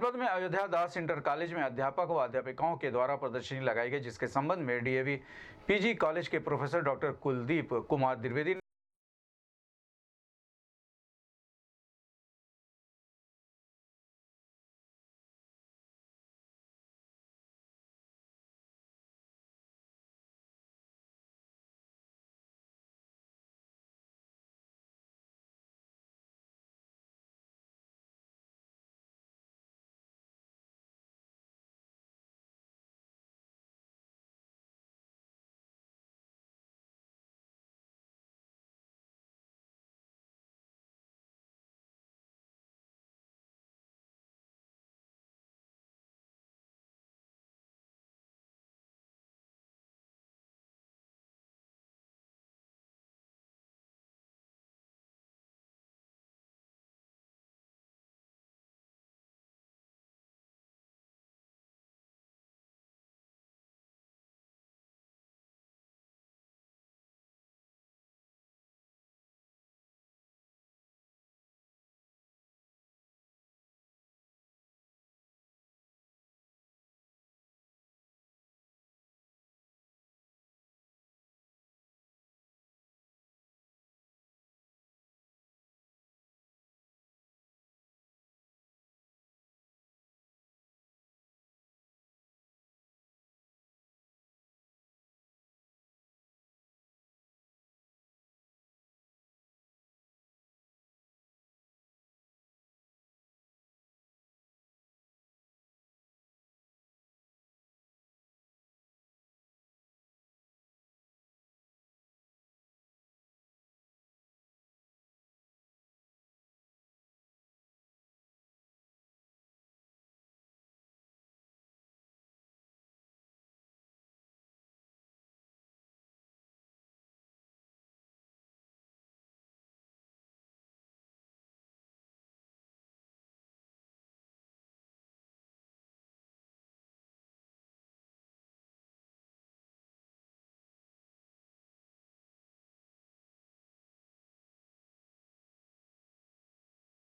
जनपद में अयोध्या दास inter college में अध्यापक व अध्यापिकाओं के द्वारा प्रदर्शनी लगाई गई जिसके संबंध में डीएवी पीजी कॉलेज के प्रोफेसर डॉक्टर कुलदीप कुमार द्विवेदी